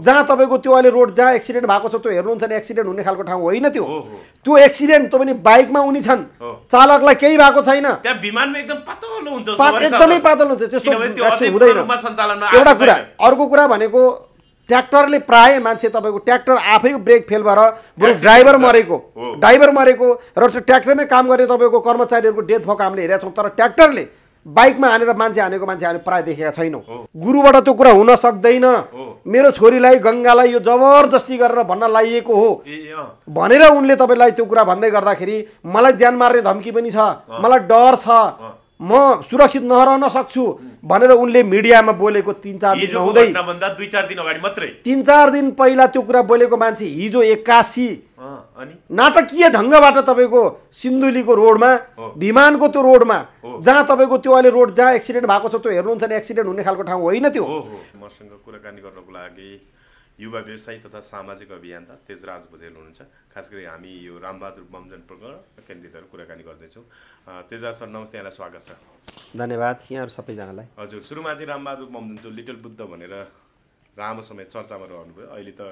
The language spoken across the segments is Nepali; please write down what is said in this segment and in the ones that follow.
जहाँ तपाईँको त्यो अहिले रोड जहाँ एक्सिडेन्ट भएको छ त्यो हेर्नुहुन्छ नि एक्सिडेन्ट हुने खालको ठाउँ होइन त्यो त्यो एक्सिडेन्ट त पनि बाइकमा उनी छन् चालकलाई केही भएको छैन एकदमै पातलो हुन्छ त्यस्तो हुँदैन एउटा कुरा अर्को कुरा भनेको ट्र्याक्टरले प्रायः मान्छे तपाईँको ट्र्याक्टर आफै ब्रेक फेल भएर बरु ड्राइभर मरेको ड्राइभर मरेको र त्यो ट्र्याक्टरमै काम गर्ने तपाईँको कर्मचारीहरूको डेथ भएको हामीले हेरेका छौँ तर ट्र्याक्टरले बाइकमा हानेर मान्छे हानेको मान्छे हाने प्रायः देखेका छैनौँ गुरुबाट त्यो कुरा हुन सक्दैन मेरो छोरीलाई गङ्गालाई यो जबरजस्ती गरेर भन्न लाइएको हो भनेर उनले तपाईँलाई त्यो कुरा भन्दै गर्दाखेरि मलाई ज्यान मार्ने धम्की पनि छ मलाई डर छ म सुरक्षित नरहन सक्छु भनेर उनले मिडियामा बोलेको तिन चार दिन हुँदै दुई चार दिन अगाडि मात्रै तिन चार दिन पहिला त्यो कुरा बोलेको मान्छे हिजो एक्कासी नाटकीय ढङ्गबाट तपाईँको सिन्धुलीको रोडमा विमानको त्यो रोडमा जहाँ तपाईँको त्यो अहिले रोड जहाँ एक्सिडेन्ट भएको छ त्यो हेर्नुहुन्छ नि एक्सिडेन्ट हुने खालको ठाउँ होइन त्यो मसँग कुराकानी गर्नको लागि युवा व्यवसायी तथा सामाजिक अभियन्ता तेजराज भुजेल हुनुहुन्छ खास गरी हामी यो रामबहादुर बमजन प्रकरण केन्द्रितहरू कुराकानी गर्दैछौँ तेजराज सर नमस्ते यहाँलाई स्वागत छ धन्यवाद यहाँहरू सबैजनालाई हजुर सुरुमा चाहिँ रामबहादुर बमजन जो लिटल बुद्ध भनेर लामो समय चर्चामा रहनुभयो अहिले त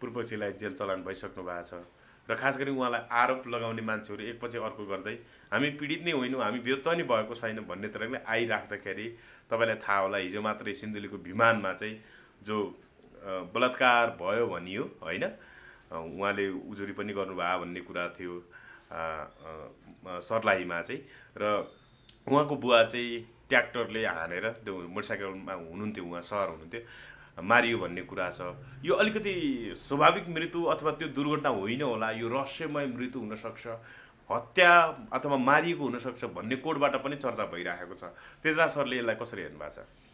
पूर्वपक्षीलाई जेल चलान भइसक्नु भएको छ र खास गरी उहाँलाई आरोप लगाउने मान्छेहरू एकपछि अर्को गर्दै हामी पीडित नै होइनौँ हामी व्यक्त नै भएको छैन भन्ने तरिकाले आइराख्दाखेरि तपाईँलाई थाहा होला हिजो मात्रै सिन्धुलीको विमानमा चाहिँ जो बलात्कार भयो भनियो होइन उहाँले उजुरी पनि गर्नुभयो भन्ने कुरा थियो सर्लाहीमा चाहिँ र उहाँको बुवा चाहिँ ट्र्याक्टरले हानेर त्यो मोटरसाइकलमा हुनुहुन्थ्यो उहाँ सहर हुनुहुन्थ्यो मारियो भन्ने कुरा छ यो अलिकति स्वाभाविक मृत्यु अथवा त्यो दुर्घटना होइन होला यो रहस्यमय मृत्यु हुनसक्छ हत्या अथवा मारिएको हुनसक्छ भन्ने कोडबाट पनि चर्चा भइरहेको छ तेजरा सरले यसलाई कसरी हेर्नु भएको छ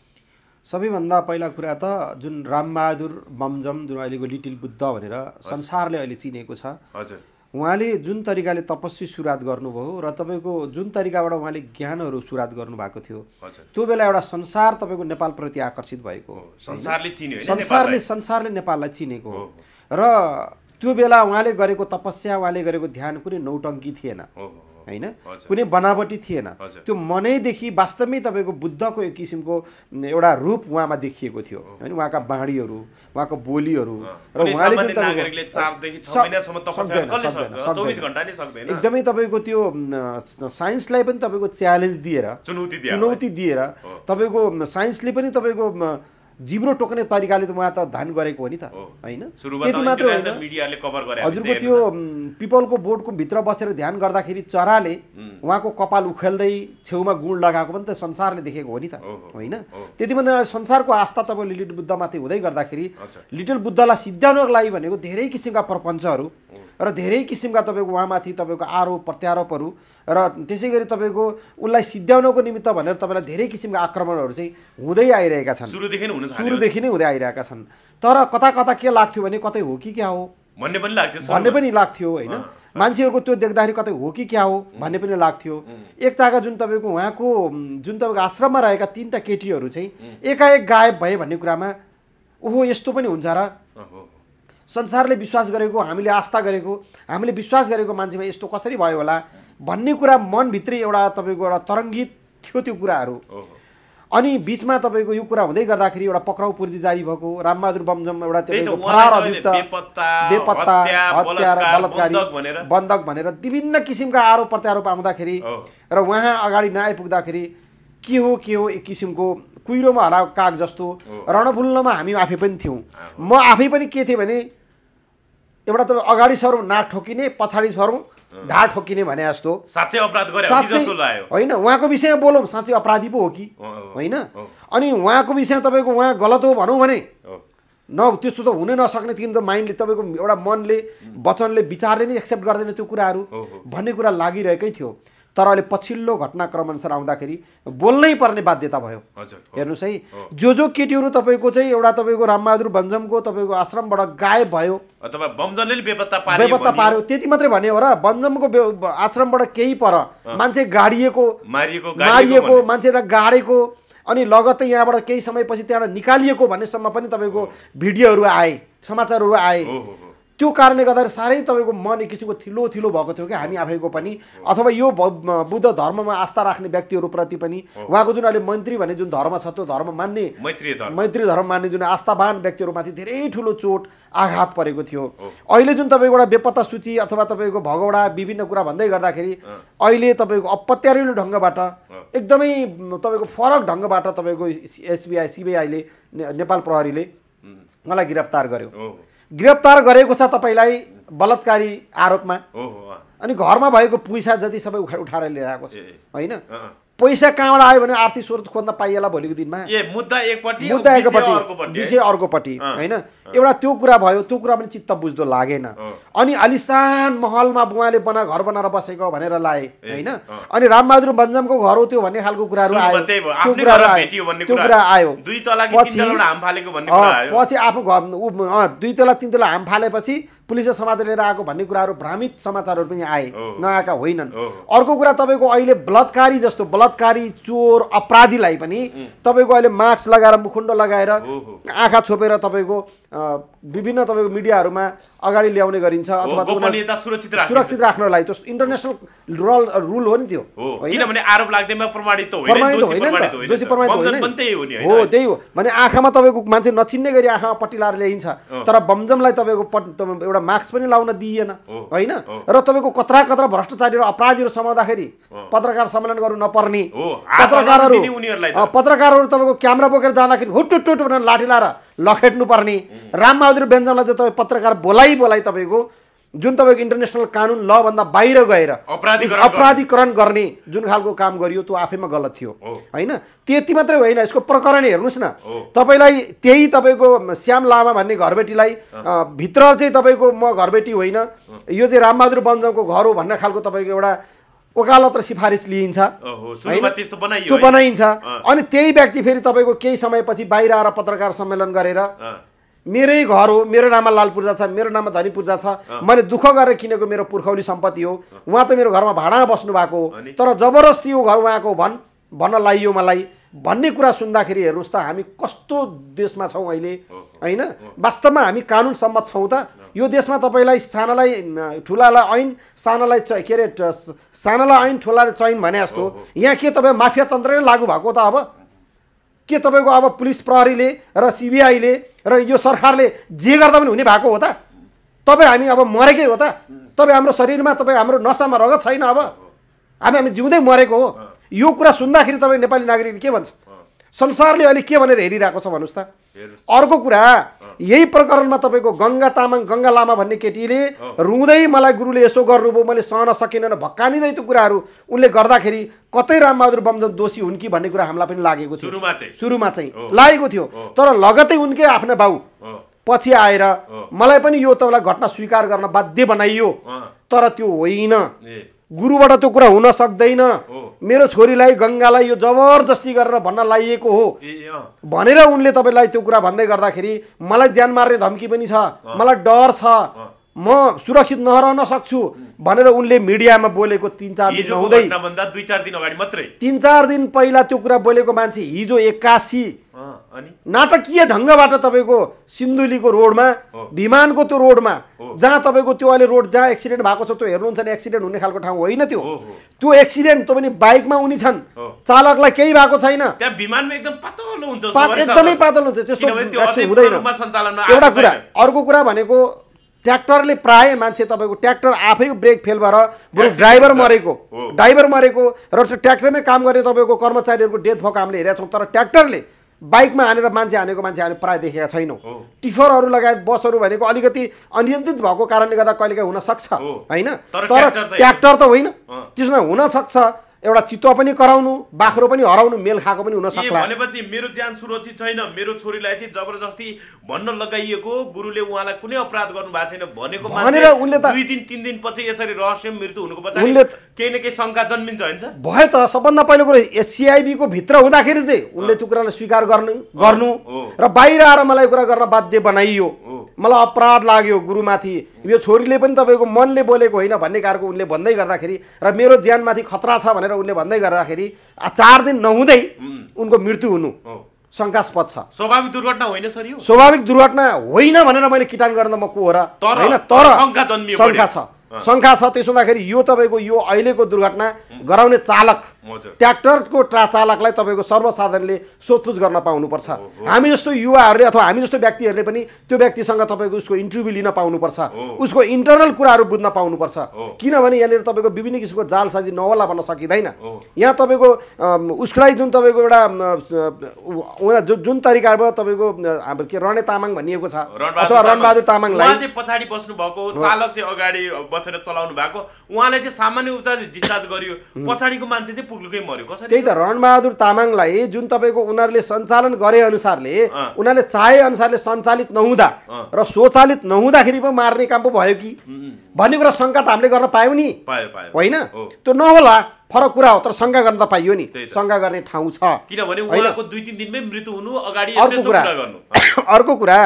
सबैभन्दा पहिला कुरा त जुन रामबहादुर बमजम जुन अहिलेको लिटिल बुद्ध भनेर संसारले अहिले चिनेको छ हजुर उहाँले जुन तरिकाले तपस्वी सुरुवात गर्नुभयो र तपाईँको जुन तरिकाबाट उहाँले ज्ञानहरू सुरुवात गर्नुभएको थियो त्यो बेला एउटा संसार तपाईँको नेपालप्रति आकर्षित भएको हो संसारले संसारले संसारले नेपाललाई चिनेको हो र त्यो बेला उहाँले गरेको तपस्या उहाँले गरेको ध्यान कुनै नौटङ्की थिएन होइन कुनै बनावटी थिएन त्यो मनैदेखि वास्तवमै तपाईँको बुद्धको एक किसिमको एउटा रूप उहाँमा देखिएको थियो होइन उहाँका बाँडीहरू उहाँको बोलीहरू र उहाँले एकदमै तपाईँको त्यो साइन्सलाई पनि तपाईँको च्यालेन्ज दिएर चुनौती दिएर तपाईँको साइन्सले पनि तपाईँको जिब्रो टोक्ने तरिकाले त उहाँ त धान गरेको हो नि त होइन त्यति मात्र होइन हजुरको त्यो पिपलको बोर्डको भित्र बसेर ध्यान गर्दाखेरि चराले उहाँको कपाल उखेल्दै छेउमा गुण लगाएको पनि त संसारले देखेको हो नि त होइन त्यति मात्र संसारको आस्था तपाईँ लिटल बुद्धमाथि हुँदै गर्दाखेरि लिटिल बुद्धलाई सिद्ध्याउनको लागि भनेको धेरै किसिमका प्रपञ्चहरू र धेरै किसिमका तपाईँको उहाँमाथि तपाईँको आरोप प्रत्यारोपहरू र त्यसै गरी तपाईँको उसलाई सिद्ध्याउनको निमित्त भनेर तपाईँलाई धेरै किसिमका आक्रमणहरू चाहिँ हुँदै आइरहेका छन् सुरुदेखि नै हुँदै आइरहेका छन् तर कता कता के लाग्थ्यो भने कतै हो कि क्या हो भन्ने पनि लाग्थ्यो भन्ने पनि लाग्थ्यो होइन मान्छेहरूको त्यो देख्दाखेरि कतै हो कि क्या हो भन्ने पनि लाग्थ्यो एकताका जुन तपाईँको उहाँको जुन तपाईँको आश्रममा रहेका तिनवटा केटीहरू चाहिँ एकाएक गायब भए भन्ने कुरामा ओहो यस्तो पनि हुन्छ र संसारले विश्वास गरेको हामीले आस्था गरेको हामीले विश्वास गरेको मान्छेमा यस्तो कसरी भयो होला भन्ने कुरा मनभित्रै एउटा तपाईँको एउटा तरङ्गित थियो त्यो कुराहरू अनि बिचमा तपाईँको यो कुरा हुँदै गर्दाखेरि एउटा पक्राउ पूर्ति जारी भएको रामबहादुर बमजम एउटा फरार अभियुक्त बेपत्ता हत्या र बलात्कारी बन्धक भनेर विभिन्न किसिमका आरोप प्रत्यारोप आउँदाखेरि र उहाँ अगाडि नआइपुग्दाखेरि के हो के हो एक किसिमको कुहिरोमा हराएको काग जस्तो रणफुल्नमा हामी आफै पनि थियौँ म आफै पनि के थिएँ भने एउटा त अगाडि सरौँ नाक ठोकिने पछाडि सरौँ ढाड ठोकिने भने जस्तो साँच्चै अपराध साँच्चै होइन उहाँको विषयमा बोलौँ साँच्चै अपराधी पो हो कि होइन अनि उहाँको विषयमा तपाईँको उहाँ गलत हो भनौँ भने न त्यस्तो त हुनै नसक्ने किन त माइन्डले तपाईँको एउटा मनले वचनले विचारले नै एक्सेप्ट गर्दैन त्यो कुराहरू भन्ने कुरा लागिरहेकै थियो तर अहिले पछिल्लो घटनाक्रमअनुसार आउँदाखेरि बोल्नै पर्ने बाध्यता भयो हेर्नुहोस् है जो जो केटीहरू तपाईँको चाहिँ एउटा तपाईँको रामबहादुर बन्जमको तपाईँको आश्रमबाट गायब भयो बेपत्ता पार्यो त्यति मात्रै भन्यो हो र बन्जमको आश्रमबाट केही पर मान्छे गाडिएको मारिएको मान्छेलाई गाडेको अनि लगत्तै यहाँबाट केही समयपछि त्यहाँबाट निकालिएको भन्नेसम्म पनि तपाईँको भिडियोहरू आए समाचारहरू आए त्यो कारणले गर्दाखेरि साह्रै तपाईँको मन एक किसिमको थिलो थिलो भएको थियो कि हामी आफैको पनि अथवा यो बुद्ध धर्ममा आस्था राख्ने व्यक्तिहरूप्रति पनि उहाँको जुन अहिले मन्त्री भन्ने जुन धर्म छ त्यो धर्म मान्ने मैत्री धर्म मान्ने जुन आस्थावान व्यक्तिहरूमाथि धेरै ठुलो चोट आघात परेको थियो अहिले जुन तपाईँको एउटा बेपत्ता सूची अथवा तपाईँको भगौडा विभिन्न कुरा भन्दै गर्दाखेरि अहिले तपाईँको अपत्यारिलो ढङ्गबाट एकदमै तपाईँको फरक ढङ्गबाट तपाईँको एसबिआई सिबिआईले नेपाल प्रहरीले उहाँलाई गिरफ्तार गर्यो गिरफ्तार गरेको छ तपाईँलाई बलात्कारी आरोपमा अनि घरमा भएको पैसा जति सबै उठाएर लिएर आएको छ होइन पैसा कहाँबाट आयो भने आर्थिक स्रोत खोज्न पाइएला भोलिको दिनमा मुद्दा एकपट्टि मुद्दा एकपट्टि विषय अर्कोपट्टि होइन एउटा त्यो कुरा भयो त्यो कुरा पनि चित्त बुझ्दो लागेन अनि अलिसान महलमा बुवाले बना घर बनाएर बसेको भनेर लाए होइन अनि रामबहादुर बन्जमको घर हो त्यो भन्ने खालको कुराहरू आयो त्यो कुराहरू आयो त्यो कुरा आयो पछि पछि घर दुई तला तिन तला हाम फालेपछि पुलिसले समाचार लिएर आएको भन्ने कुराहरू भ्रामित समाचारहरू पनि आए नआएका होइनन् अर्को कुरा तपाईँको अहिले बलात्कारी जस्तो बलात्कारी चोर अपराधीलाई पनि तपाईँको अहिले मास्क लगाएर मुखुन्डो लगाएर आँखा छोपेर तपाईँको विभिन्न तपाईँको मिडियाहरूमा अगाडि ल्याउने गरिन्छ अथवा सुरक्षित राख्नलाई त्यो इन्टरनेसनल रल रुल हो नि त्यो प्रमाणित होइन प्रमाणित होइन हो त्यही हो भने आँखामा तपाईँको मान्छे नचिन्ने गरी आँखामा पट्टि लाएर ल्याइन्छ तर बमजमलाई तपाईँको एउटा मास्क पनि लाउन दिइएन होइन र तपाईँको कत्रा कत्रा भ्रष्टाचारी र अपराधीहरू समाउँदाखेरि पत्रकार सम्मेलन गर्नु नपर्ने पत्रकारहरू पत्रकारहरू तपाईँको क्यामेरा बोकेर जाँदाखेरि हुटुटुट टुट भनेर लाठी लाएर लखेट्नुपर्ने रामबहादुर व्यञ्जनलाई चाहिँ तपाईँ पत्रकार बोलाइ बोलाइ तपाईँको जुन तपाईँको इन्टरनेसनल कानुन लभन्दा बाहिर गएर अपराधिकरण गर्ने जुन खालको काम गरियो त्यो आफैमा गलत थियो होइन त्यति मात्रै होइन यसको प्रकरण हेर्नुहोस् न तपाईँलाई त्यही तपाईँको श्याम लामा भन्ने घरबेटीलाई भित्र चाहिँ तपाईँको म घरबेटी होइन यो चाहिँ रामबहादुर बन्जङको घर हो भन्ने खालको तपाईँको एउटा ओकालत र सिफारिस लिइन्छ त्यो बनाइन्छ अनि त्यही व्यक्ति फेरि तपाईँको केही समयपछि बाहिर आएर पत्रकार सम्मेलन गरेर मेरै घर हो मेरो नाममा लाल पूर्जा छ मेरो नाममा धनी पूर्जा छ मैले दुःख गरेर किनेको मेरो पुर्खौली सम्पत्ति हो उहाँ त मेरो घरमा भाडामा बस्नु भएको हो तर जबरजस्ती यो घर उहाँको भन् भन्न लाइयो मलाई भन्ने कुरा सुन्दाखेरि हेर्नुहोस् त हामी कस्तो देशमा छौँ अहिले होइन वास्तवमा हामी कानुन सम्मत छौँ त यो देशमा तपाईँलाई सानालाई ठुलालाई ऐन सानालाई च के अरे सानालाई ऐन ठुलालाई चैन भने जस्तो यहाँ के तपाईँ माफिया तन्त्र नै लागु भएको त अब के तपाईँको अब पुलिस प्रहरीले र सिबिआईले र यो सरकारले जे गर्दा पनि हुने भएको हो त तपाईँ हामी अब मरेकै हो त तपाईँ हाम्रो शरीरमा तपाईँ हाम्रो नसामा रगत छैन अब हामी हामी जिउँदै मरेको हो यो कुरा सुन्दाखेरि तपाईँ नेपाली नागरिकले के भन्छ संसारले अहिले के भनेर हेरिरहेको छ भन्नुहोस् त अर्को कुरा यही प्रकरणमा तपाईँको गङ्गा तामाङ गङ्गा लामा भन्ने केटीले रुँदै मलाई गुरुले यसो गर्नुभयो मैले सहन सकिनँ भक्कानिँदै त्यो कुराहरू उनले गर्दाखेरि कतै रामबहादुर बमजन दोषी हुन् कि भन्ने कुरा हामीलाई पनि लागेको थियो सुरुमा चाहिँ लागेको थियो तर लगतै उनकै आफ्ना बाउ पछि आएर मलाई पनि यो तपाईँलाई घटना स्वीकार गर्न बाध्य बनाइयो तर त्यो होइन गुरुबाट त्यो कुरा हुन सक्दैन मेरो छोरीलाई गङ्गालाई यो जबरजस्ती गरेर भन्न लाइएको हो भनेर उनले तपाईँलाई त्यो कुरा भन्दै गर्दाखेरि मलाई ज्यान मार्ने धम्की पनि छ मलाई डर छ म सुरक्षित नरहन सक्छु भनेर उनले मिडियामा बोलेको तिन चार दिन हुँदै दुई चार दिन अगाडि मात्रै तिन चार दिन पहिला त्यो कुरा बोलेको मान्छे हिजो एक्कासी नाटकीय ढङ्गबाट तपाईँको सिन्धुलीको रोडमा विमानको त्यो रोडमा जहाँ तपाईँको त्यो अहिले रोड जहाँ एक्सिडेन्ट भएको छ त्यो हेर्नुहुन्छ नि एक्सिडेन्ट हुने खालको ठाउँ होइन त्यो त्यो एक्सिडेन्ट पनि बाइकमा उनी छन् चालकलाई केही भएको छैन एकदमै पातलो हुन्छ त्यस्तो हुँदैन एउटा कुरा अर्को कुरा भनेको ट्र्याक्टरले प्राय मान्छे तपाईँको ट्र्याक्टर आफै ब्रेक फेल भएर बरु ड्राइभर मरेको ड्राइभर मरेको र त्यो ट्र्याक्टरमै काम गर्ने तपाईँको कर्मचारीहरूको डेथ भएको हामीले हेरेका छौँ तर ट्र्याक्टरले बाइकमा हानेर मान्छे हानेको मान्छे हामी प्रायः देखेका छैनौँ टिफरहरू लगायत बसहरू भनेको अलिकति अनियन्त्रित भएको कारणले गर्दा कहिलेकाहीँ हुनसक्छ होइन तर ट्र्याक्टर त होइन त्यसमा हुनसक्छ एउटा चितुवा पनि कराउनु बाख्रो पनि हराउनु मेल खाएको पनि हुन सक्ला भनेपछि मेरो ज्यान सुरक्षित छैन मेरो छोरीलाई चाहिँ जबरजस्ती भन्न लगाइएको गुरुले उहाँलाई कुनै अपराध गर्नु भएको छैन भनेको भनेर उनले त दुई दिन तिन दिनपछि यसरी रहस्य मृत्यु हुनुको पछाडि उनले केही न केही शङ्का जन्मिन्छ होइन भयो त सबभन्दा पहिलो कुरो एसिआइबीको भित्र हुँदाखेरि चाहिँ उनले त्यो कुरालाई स्वीकार गर्नु गर्नु र बाहिर आएर मलाई कुरा गर्न बाध्य बनाइयो मलाई अपराध लाग्यो गुरुमाथि यो छोरीले पनि तपाईँको मनले बोलेको होइन भन्ने कारको उनले भन्दै गर्दाखेरि र मेरो ज्यानमाथि खतरा छ भनेर उनले भन्दै गर्दाखेरि चार दिन नहुँदै उनको मृत्यु हुनु शङ्कास्पद छ स्वाभाविक दुर्घटना होइन सर यो स्वाभाविक दुर्घटना होइन भनेर मैले किटान गर्न म को हो र होइन तर शङ्का छ शङ्का छ त्यसो हुँदाखेरि यो तपाईँको यो अहिलेको दुर्घटना गराउने चालक ट्र्याक्टरको ट्रा चालकलाई तपाईँको सर्वसाधारणले सोधपुछ गर्न पाउनुपर्छ हामी जस्तो युवाहरूले अथवा हामी जस्तो व्यक्तिहरूले पनि त्यो व्यक्तिसँग तपाईँको उसको इन्टरभ्यू लिन पाउनुपर्छ उसको इन्टरनल कुराहरू बुझ्न पाउनुपर्छ किनभने यहाँनिर तपाईँको विभिन्न किसिमको जालसाजी नहोला भन्न सकिँदैन यहाँ तपाईँको उसलाई जुन तपाईँको एउटा जुन जुन तरिकाबाट तपाईँको हाम्रो के रणे तामाङ भनिएको छ अथवा रणबहादुर तामाङलाई पछाडि बस्नु भएको चालक चाहिँ अगाडि hacer esto a la ONU. Vea, उहाँलाई चाहिँ सामान्य उपचार डिस्चार्ज गरियो पछाडिको मान्छे चाहिँ पुग्लुकै मऱ्यो कसरी त्यही त रणबहादुर तामाङलाई जुन तपाईँको उनीहरूले सञ्चालन गरे अनुसारले उनीहरूले चाहे अनुसारले सञ्चालित नहुँदा र स्वचालित नहुँदाखेरि पो मार्ने काम पो भयो कि भन्ने कुरा शङ्का त हामीले गर्न पायौँ नि होइन त्यो नहोला फरक कुरा हो तर शङ्का गर्न त पाइयो नि शङ्का गर्ने ठाउँ छ किनभने अर्को कुरा अर्को कुरा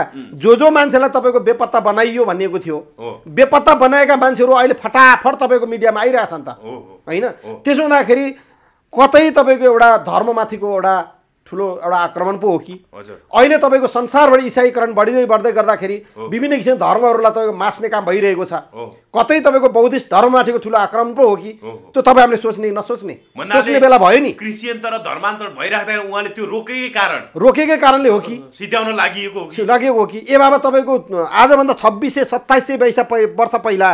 जो जो मान्छेलाई तपाईँको बेपत्ता बनाइयो भनिएको थियो बेपत्ता बनाएका मान्छेहरू अहिले फटाफट तपाईँको मिडियामा आइरहेछ नि त होइन त्यसो हुँदाखेरि कतै तपाईँको एउटा धर्ममाथिको एउटा ठुलो एउटा आक्रमण पो हो कि अहिले तपाईँको संसारभरि इसाईकरण बढिँदै बढ्दै गर्दाखेरि विभिन्न किसिम धर्महरूलाई तपाईँको मास्ने काम भइरहेको छ कतै तपाईँको बौद्धिस्ट धर्ममाथिको ठुलो आक्रमण पो हो कि त्यो तपाईँ हामीले सोच्ने नसोच्ने सोच्ने बेला भयो नि र धर्मान्तर उहाँले त्यो रोकेकै कारण रोकेकै कारणले हो कि सिध्याउन लागेको हो कि ए बाबा तपाईँको आजभन्दा छब्बिस सय सत्ताइस सय बैसा वर्ष पहिला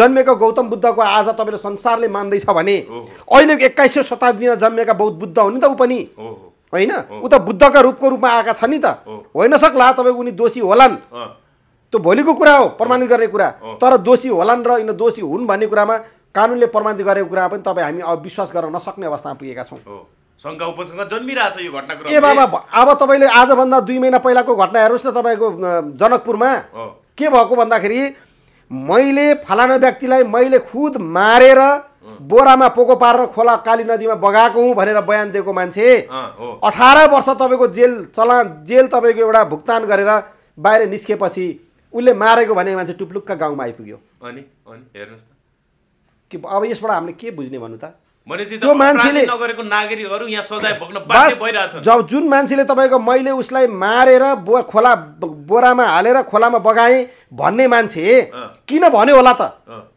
जन्मेको गौतम बुद्धको आज तपाईँले संसारले मान्दैछ भने अहिलेको सय शताब्दीमा जन्मेका बौद्ध बुद्ध हो नि त ऊ पनि होइन ऊ त बुद्धका रूपको रूपमा आएका छन् नि त होइन सक्ला तपाईँको उनी दोषी होलान् त्यो भोलिको कुरा हो प्रमाणित गर्ने कुरा तर दोषी होलान् र यिनीहरू दोषी हुन् भन्ने कुरामा कानुनले प्रमाणित गरेको कुरा पनि तपाईँ हामी अब विश्वास गर्न नसक्ने अवस्थामा पुगेका छौँ जन्मिरहेको छ यो ए बाबा अब तपाईँले आजभन्दा दुई महिना पहिलाको घटना हेर्नुहोस् न तपाईँको जनकपुरमा के भएको भन्दाखेरि मैले फलाना व्यक्तिलाई मैले खुद मारेर बोरामा पोको पारेर खोला काली नदीमा बगाएको हुँ भनेर बयान दिएको मान्छे अठार वर्ष तपाईँको जेल चला जेल तपाईँको एउटा भुक्तान गरेर बाहिर निस्केपछि उसले मारेको भने मान्छे टुप्लुक्का गाउँमा आइपुग्यो अनि अनि हेर्नुहोस् न के अब यसबाट हामीले के बुझ्ने भन्नु त त्यो मान्छेले जब जुन मान्छेले तपाईँको मैले उसलाई मारेर बो खोला बोरामा हालेर खोलामा बगाएँ भन्ने मान्छे किन भन्यो होला त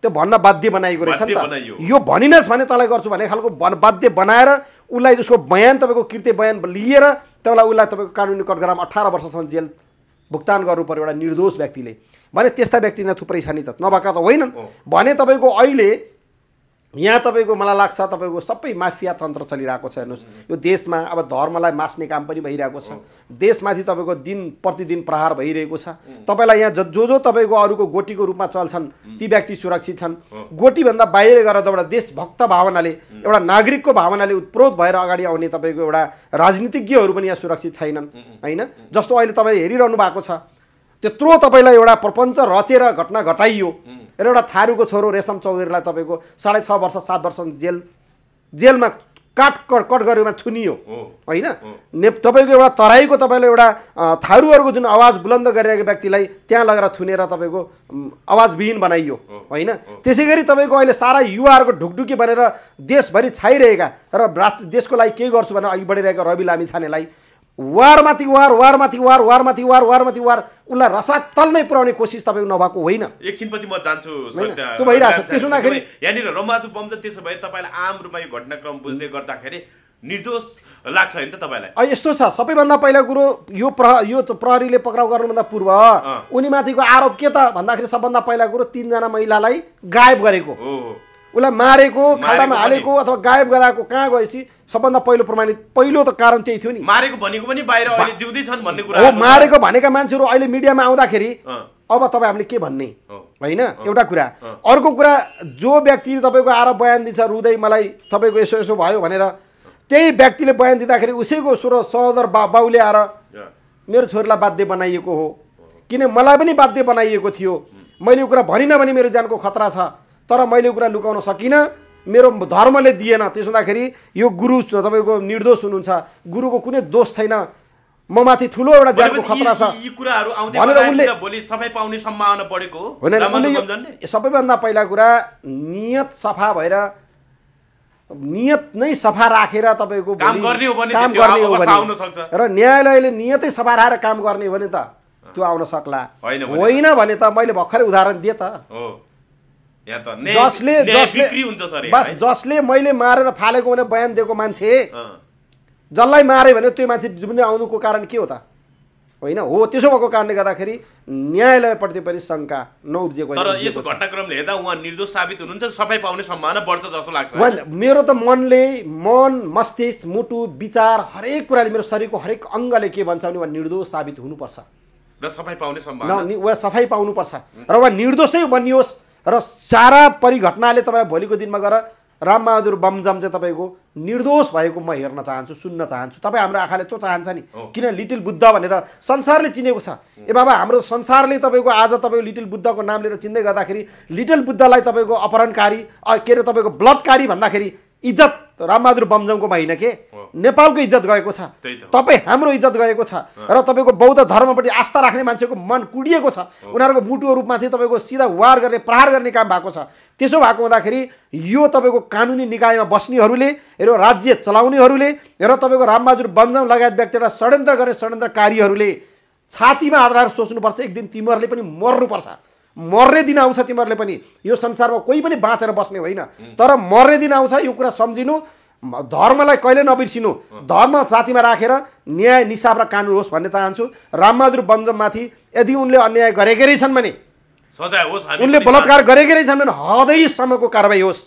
त्यो भन्न बाध्य बनाइएको रहेछ नि त यो भनिनस् भने तँलाई गर्छु भन्ने खालको बाध्य बनाएर उसलाई उसको बयान तपाईँको कृत्य बयान लिएर तपाईँलाई उसलाई तपाईँको कानुनी कटघरामा अठार वर्षसम्म जेल भुक्तान गर्नु पर्यो एउटा निर्दोष व्यक्तिले भने त्यस्ता व्यक्ति थुप्रै छ नि त नभएका त होइनन् भने तपाईँको अहिले यहाँ तपाईँको मलाई लाग्छ तपाईँको सबै माफिया तन्त्र चलिरहेको छ हेर्नुहोस् यो देशमा अब धर्मलाई मास्ने काम पनि भइरहेको छ देशमाथि तपाईँको दिन प्रतिदिन प्रहार भइरहेको छ तपाईँलाई यहाँ जो जो तपाईँको अरूको गोटीको रूपमा चल्छन् ती व्यक्ति सुरक्षित छन् गोटीभन्दा बाहिर गएर त एउटा देशभक्त भावनाले एउटा नागरिकको भावनाले उत्प्रोत भएर अगाडि आउने तपाईँको एउटा राजनीतिज्ञहरू पनि यहाँ सुरक्षित छैनन् होइन जस्तो अहिले तपाईँ हेरिरहनु भएको छ त्यत्रो तपाईँलाई एउटा प्रपञ्च रचेर घटना घटाइयो र एउटा थारूको छोरो रेशम चौधरीलाई तपाईँको साढे छ वर्ष सात वर्ष जेल जेलमा काट कट कट गरेमा थुनियो होइन ने तपाईँको एउटा तराईको तपाईँलाई एउटा थारूहरूको जुन आवाज बुलन्द गरिरहेको व्यक्तिलाई त्यहाँ लगेर थुनेर तपाईँको आवाजविहीन बनाइयो होइन त्यसै गरी तपाईँको अहिले सारा युवाहरूको ढुकढुकी बनेर देशभरि छाइरहेका र राष्ट्र देशको लागि के गर्छु भनेर अघि बढिरहेका रवि लामी छानेलाई वारमाथि वार वारमाथि वार वारमाथि वार वारमाथि वार उसलाई तलमै पुऱ्याउने कोसिस तपाईँको नभएको होइन एकछिनपछि म जान्छु त्यो भइरहेछ त्यसो हुँदाखेरि यहाँनिर रमादु बम त त्यसो भए तपाईँलाई आम रूपमा यो घटनाक्रम बुझ्दै गर्दाखेरि निर्दोष लाग्छ होइन त तपाईँलाई यस्तो छ सबैभन्दा पहिला कुरो यो प्र यो प्रहरीले पक्राउ गर्नुभन्दा पूर्व उनीमाथिको आरोप के त भन्दाखेरि सबभन्दा पहिला कुरो तिनजना महिलालाई गायब गरेको हो उसलाई मारेको खाडामा हालेको अथवा गायब गराएको कहाँ गएपछि सबभन्दा पहिलो प्रमाणित पहिलो त कारण त्यही थियो नि मारेको भनेको पनि बाहिर अहिले जिउँदै छन् भन्ने कुरा हो मारेको भनेका मान्छेहरू अहिले मिडियामा आउँदाखेरि अब तपाईँ हामीले के भन्ने होइन एउटा कुरा अर्को कुरा जो व्यक्तिले तपाईँको आएर बयान दिन्छ रुँदै मलाई तपाईँको यसो यसो भयो भनेर त्यही व्यक्तिले बयान दिँदाखेरि उसैको स्वर सहोदर बा बाउले आएर मेरो छोरीलाई बाध्य बनाइएको हो किन मलाई पनि बाध्य बनाइएको थियो मैले यो कुरा भनिनँ भने मेरो ज्यानको खतरा छ तर मैले कुरा लुकाउन सकिनँ मेरो धर्मले दिएन त्यसो हुँदाखेरि यो गुरु तपाईँको निर्दोष हुनुहुन्छ गुरुको कुनै दोष छैन म माथि ठुलो एउटा ज्यानको खतरा छ भनेर उनले सबै पाउने सम्भावना बढेको होइन उनले सबैभन्दा पहिला कुरा नियत सफा भएर नियत नै सफा राखेर तपाईँको काम गर्ने हो भने र न्यायालयले नियतै सफा राखेर काम गर्ने हो भने त त्यो आउन सक्ला होइन भने त मैले भर्खरै उदाहरण दिएँ त जसले जसले बस जसले मैले मारेर फालेको भने बयान दिएको मान्छे जसलाई मारे भने त्यो मान्छे जुम्न आउनुको कारण के हो त होइन हो त्यसो भएको कारणले गर्दाखेरि न्यायालयप्रति पनि शङ्का नउब्जिएको मेरो त मनले मन मस्तिष्क मुटु विचार हरेक कुराले मेरो शरीरको हरेक अङ्गले के भन्छ भने उहाँ निर्दोष साबित हुनुपर्छ र सफाइ पाउने सम्भावना सफाइ पाउनुपर्छ र उहाँ निर्दोषै बनियोस् र सारा परिघटनाले तपाईँलाई भोलिको दिनमा गएर रामबहादुर बमजम चाहिँ तपाईँको निर्दोष भएको म हेर्न चाहन्छु सुन्न चाहन्छु तपाईँ हाम्रो आँखाले त्यो चाहन्छ नि किन लिटिल बुद्ध भनेर संसारले चिनेको छ ए बाबा हाम्रो संसारले तपाईँको आज तपाईँको लिटिल बुद्धको नाम लिएर चिन्दै गर्दाखेरि लिटिल बुद्धलाई तपाईँको अपहरणकारी के अरे तपाईँको बलात्कारी भन्दाखेरि इज्जत रामबहादुर बमजङको होइन के नेपालको इज्जत गएको छ तपाईँ हाम्रो इज्जत गएको छ र तपाईँको बौद्ध धर्मपट्टि आस्था राख्ने मान्छेको मन कुडिएको छ उनीहरूको मुटुको चाहिँ तपाईँको सिधा वार गर्ने प्रहार गर्ने काम भएको छ त्यसो भएको हुँदाखेरि यो तपाईँको कानुनी निकायमा बस्नेहरूले र राज्य चलाउनेहरूले र तपाईँको रामबहादुर बमजम लगायत व्यक्तिलाई षड्यन्त्र गर्ने षड्यन्त्रकारीहरूले छातीमा आधार सोच्नुपर्छ एक दिन तिमीहरूले पनि मर्नुपर्छ मर्ने दिन आउँछ तिमीहरूले पनि यो संसारमा कोही पनि बाँचेर बस्ने होइन तर मर्ने दिन आउँछ यो कुरा सम्झिनु धर्मलाई कहिले नबिर्सिनु धर्म साथीमा राखेर न्याय निसाब र कानुन होस् भन्ने चाहन्छु रामबहादुर बन्जममाथि यदि उनले अन्याय गरेकै रहेछन् भने सजाय होस् उनले बलात्कार गरेकै रहेछन् भने हदैसम्मको कारवाही होस्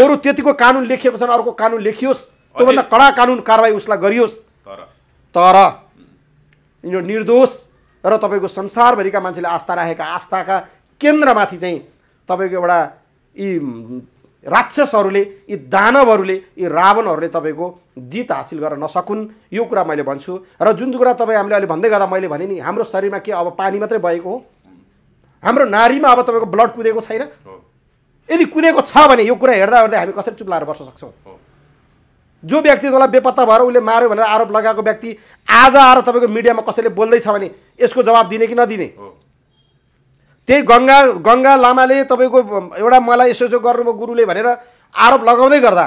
बरु त्यतिको कानुन लेखिएको छन् अर्को कानुन लेखियोस् त्योभन्दा कडा कानुन कारवाही उसलाई गरियोस् तर यो निर्दोष र तपाईँको संसारभरिका मान्छेले आस्था राखेका आस्थाका केन्द्रमाथि चाहिँ तपाईँको एउटा यी राक्षसहरूले यी दानवहरूले यी रावणहरूले तपाईँको जित हासिल गर्न नसकुन् यो कुरा मैले भन्छु र जुन कुरा तपाईँ हामीले अहिले भन्दै गर्दा मैले भने नि हाम्रो शरीरमा के अब पानी मात्रै भएको हो हाम्रो नारीमा अब तपाईँको ब्लड कुदेको छैन यदि कुदेको छ भने यो कुरा हेर्दा हेर्दै हामी कसरी चुप्लाएर बस्न सक्छौँ जो व्यक्ति तँलाई बेपत्ता भएर उसले मार्यो भनेर आरोप लगाएको व्यक्ति आज आएर तपाईँको मिडियामा कसैले बोल्दैछ भने यसको जवाब दिने कि नदिने त्यही गङ्गा गङ्गा लामाले तपाईँको एउटा मलाई यसो यसो गर्नुभयो गुरुले भनेर आरोप लगाउँदै गर्दा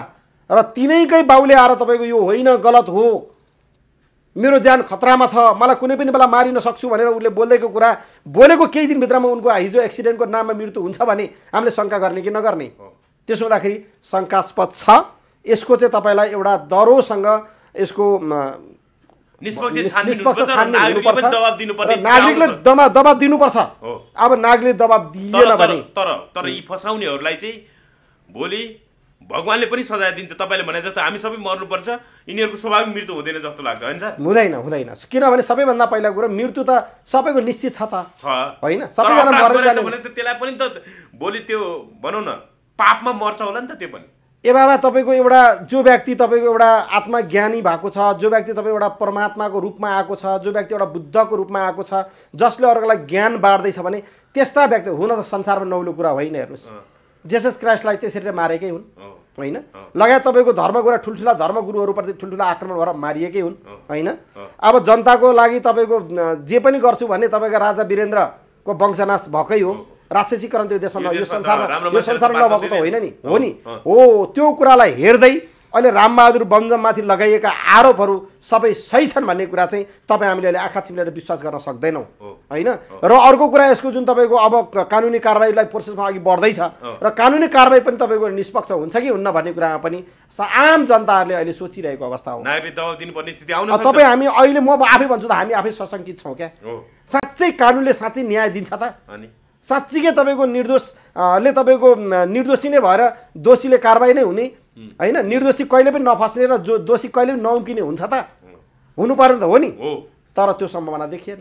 र तिनैकै बाउले आएर तपाईँको यो होइन गलत हो मेरो ज्यान खतरामा छ मलाई कुनै पनि बेला मारिन सक्छु भनेर उसले बोलेको कुरा बोलेको केही दिनभित्रमा उनको हिजो एक्सिडेन्टको नाममा मृत्यु हुन्छ भने हामीले शङ्का गर्ने कि नगर्ने त्यसो हुँदाखेरि शङ्कास्पद छ यसको चाहिँ तपाईँलाई एउटा दरोसँग यसको निष्पक्ष नागरिकले दबाब दबाब दिनुपर्छ अब नागरिकले दबाब दिएन भने तर तर यी फसाउनेहरूलाई चाहिँ भोलि भगवान्ले पनि सजाय दिन्छ तपाईँले भने जस्तो हामी सबै मर्नुपर्छ यिनीहरूको स्वाभाविक मृत्यु हुँदैन जस्तो लाग्छ होइन हुँदैन हुँदैन किनभने सबैभन्दा पहिला कुरो मृत्यु त सबैको निश्चित छ त छ होइन सबैजना त्यसलाई पनि त भोलि त्यो भनौँ न पापमा मर्छ होला नि त त्यो पनि ए बाबा तपाईँको एउटा जो व्यक्ति तपाईँको एउटा आत्मज्ञानी भएको छ जो व्यक्ति तपाईँ एउटा परमात्माको रूपमा आएको छ जो व्यक्ति एउटा बुद्धको रूपमा आएको छ जसले अर्कोलाई ज्ञान बाँड्दैछ भने त्यस्ता व्यक्ति हुन त संसारमा नौलो कुरा होइन हेर्नुहोस् जेसस क्राइस्टलाई त्यसरी मारेकै हुन् होइन लगायत तपाईँको धर्मगुरु ठुल्ठुला धर्मगुरुहरूप्रति ठुल्ठुला आक्रमण भएर मारिएकै हुन् होइन अब जनताको लागि तपाईँको जे पनि गर्छु भने तपाईँको राजा वीरेन्द्रको वंशनाश भएकै हो राक्षसीकरण त्यो देशमा यो संसारमा यो संसारमा नभएको त होइन नि हो नि हो त्यो कुरालाई हेर्दै अहिले रामबहादुर बमजममाथि लगाइएका आरोपहरू सबै सही छन् भन्ने कुरा चाहिँ तपाईँ हामीले अहिले आँखा चिम्लेर विश्वास गर्न सक्दैनौँ होइन र अर्को कुरा यसको जुन तपाईँको अब कानुनी कारवाहीलाई प्रोसेसमा अघि बढ्दैछ र कानुनी कारवाही पनि तपाईँको निष्पक्ष हुन्छ कि हुन्न भन्ने कुरामा पनि आम जनताहरूले अहिले सोचिरहेको अवस्था हो तपाईँ हामी अहिले म आफै भन्छु त हामी आफै सशङ्कित छौँ क्या साँच्चै कानुनले साँच्चै न्याय दिन्छ त साँच्चीकै तपाईँको निर्दोषले तपाईँको निर्दोषी नै भएर दोषीले कारवाही नै हुने होइन निर्दोषी कहिले पनि नफस्ने र जो दोषी कहिले पनि नउम्किने हुन्छ त हुनु पर्ने त हो नि तर त्यो सम्भावना देखिएन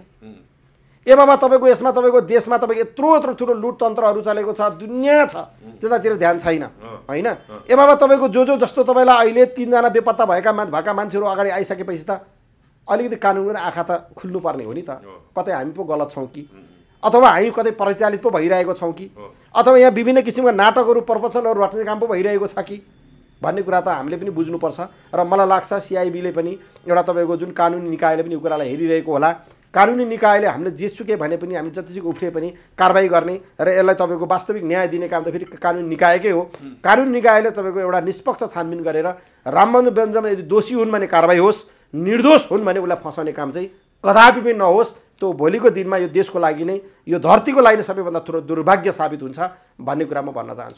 ए बाबा तपाईँको यसमा तपाईँको देशमा तपाईँको यत्रो यत्रो ठुलो लुटतन्त्रहरू चलेको छ दुनियाँ छ त्यतातिर ध्यान छैन होइन ए बाबा तपाईँको जो जो जस्तो तपाईँलाई अहिले तिनजना बेपत्ता भएका मा भएका मान्छेहरू अगाडि आइसकेपछि त अलिकति कानुन आँखा त खुल्नुपर्ने हो नि त कतै हामी पो गलत छौँ कि अथवा हामी कतै परिचालित पो भइरहेको छौँ कि अथवा यहाँ विभिन्न किसिमका नाटकहरू प्रवचनहरू रट्ने काम पो भइरहेको छ कि भन्ने कुरा त हामीले पनि बुझ्नुपर्छ र मलाई लाग्छ सिआइबीले पनि एउटा तपाईँको जुन कानुनी निकायले पनि यो कुरालाई हेरिरहेको होला कानुनी निकायले हामीले जेसुकै भने पनि हामी जतिसुक उफ्रे पनि कारवाही गर्ने र यसलाई तपाईँको वास्तविक न्याय दिने काम त फेरि कानुनी निकायकै हो कानुनी निकायले तपाईँको एउटा निष्पक्ष छानबिन गरेर रामबन्धु व्यञ्जन यदि दोषी हुन् भने कारवाही होस् निर्दोष हुन् भने उसलाई फसाउने काम चाहिँ कदापि पनि नहोस् त्यो भोलिको दिनमा यो देशको लागि नै यो धरतीको लागि नै सबैभन्दा ठुलो दुर्भाग्य साबित हुन्छ भन्ने कुरा म भन्न चाहन्छु